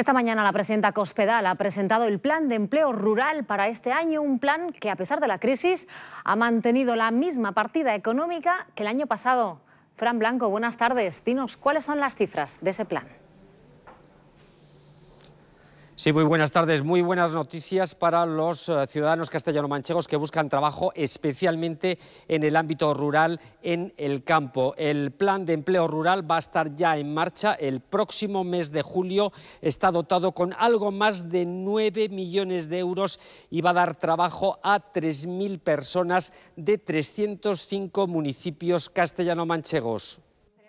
Esta mañana la presidenta Cospedal ha presentado el plan de empleo rural para este año, un plan que a pesar de la crisis ha mantenido la misma partida económica que el año pasado. Fran Blanco, buenas tardes. Dinos cuáles son las cifras de ese plan. Sí, muy buenas tardes. Muy buenas noticias para los eh, ciudadanos castellano-manchegos que buscan trabajo, especialmente en el ámbito rural, en el campo. El plan de empleo rural va a estar ya en marcha el próximo mes de julio. Está dotado con algo más de 9 millones de euros y va a dar trabajo a 3.000 personas de 305 municipios castellano-manchegos.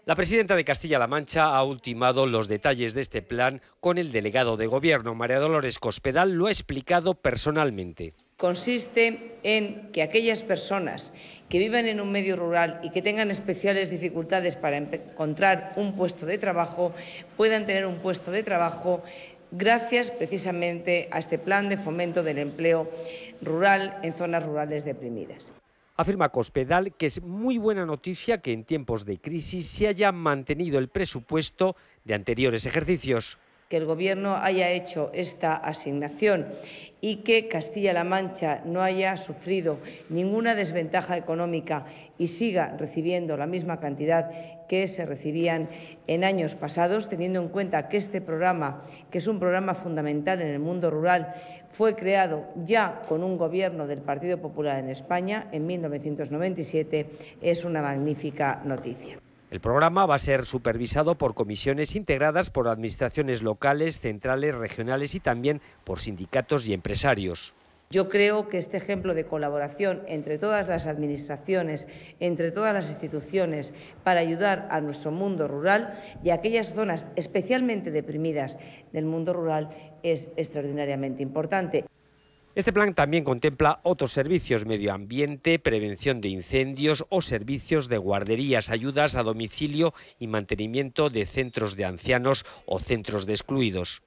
La presidenta de Castilla-La Mancha ha ultimado los detalles de este plan con el delegado de gobierno, María Dolores Cospedal, lo ha explicado personalmente. Consiste en que aquellas personas que vivan en un medio rural y que tengan especiales dificultades para encontrar un puesto de trabajo puedan tener un puesto de trabajo gracias precisamente a este plan de fomento del empleo rural en zonas rurales deprimidas. Afirma Cospedal que es muy buena noticia que en tiempos de crisis se haya mantenido el presupuesto de anteriores ejercicios que el Gobierno haya hecho esta asignación y que Castilla-La Mancha no haya sufrido ninguna desventaja económica y siga recibiendo la misma cantidad que se recibían en años pasados, teniendo en cuenta que este programa, que es un programa fundamental en el mundo rural, fue creado ya con un gobierno del Partido Popular en España en 1997, es una magnífica noticia. El programa va a ser supervisado por comisiones integradas por administraciones locales, centrales, regionales y también por sindicatos y empresarios. Yo creo que este ejemplo de colaboración entre todas las administraciones, entre todas las instituciones, para ayudar a nuestro mundo rural y a aquellas zonas especialmente deprimidas del mundo rural es extraordinariamente importante. Este plan también contempla otros servicios, medio ambiente, prevención de incendios o servicios de guarderías, ayudas a domicilio y mantenimiento de centros de ancianos o centros de excluidos.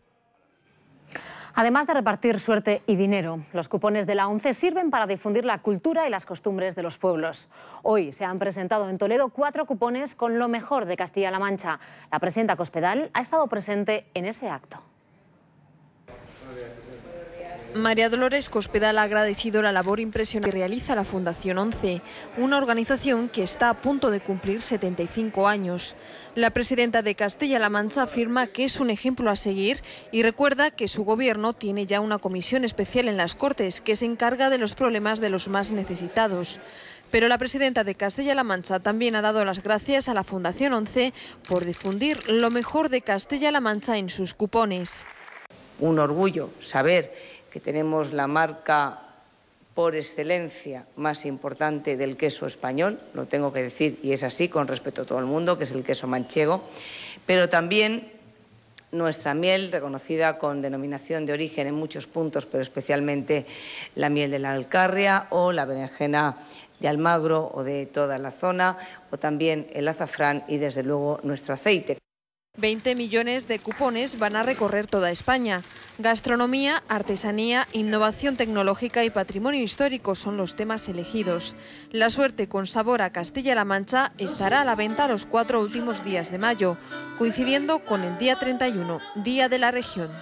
Además de repartir suerte y dinero, los cupones de la ONCE sirven para difundir la cultura y las costumbres de los pueblos. Hoy se han presentado en Toledo cuatro cupones con lo mejor de Castilla-La Mancha. La presidenta Cospedal ha estado presente en ese acto. María Dolores Cospedal ha agradecido la labor impresionante que realiza la Fundación 11, una organización que está a punto de cumplir 75 años. La presidenta de Castilla-La Mancha afirma que es un ejemplo a seguir y recuerda que su gobierno tiene ya una comisión especial en las Cortes que se encarga de los problemas de los más necesitados. Pero la presidenta de Castilla-La Mancha también ha dado las gracias a la Fundación 11 por difundir lo mejor de Castilla-La Mancha en sus cupones. Un orgullo saber que tenemos la marca por excelencia más importante del queso español, lo tengo que decir y es así con respeto a todo el mundo, que es el queso manchego, pero también nuestra miel, reconocida con denominación de origen en muchos puntos, pero especialmente la miel de la Alcarria o la berenjena de Almagro o de toda la zona, o también el azafrán y desde luego nuestro aceite. 20 millones de cupones van a recorrer toda España. Gastronomía, artesanía, innovación tecnológica y patrimonio histórico son los temas elegidos. La suerte con sabor a Castilla-La Mancha estará a la venta los cuatro últimos días de mayo, coincidiendo con el día 31, Día de la Región.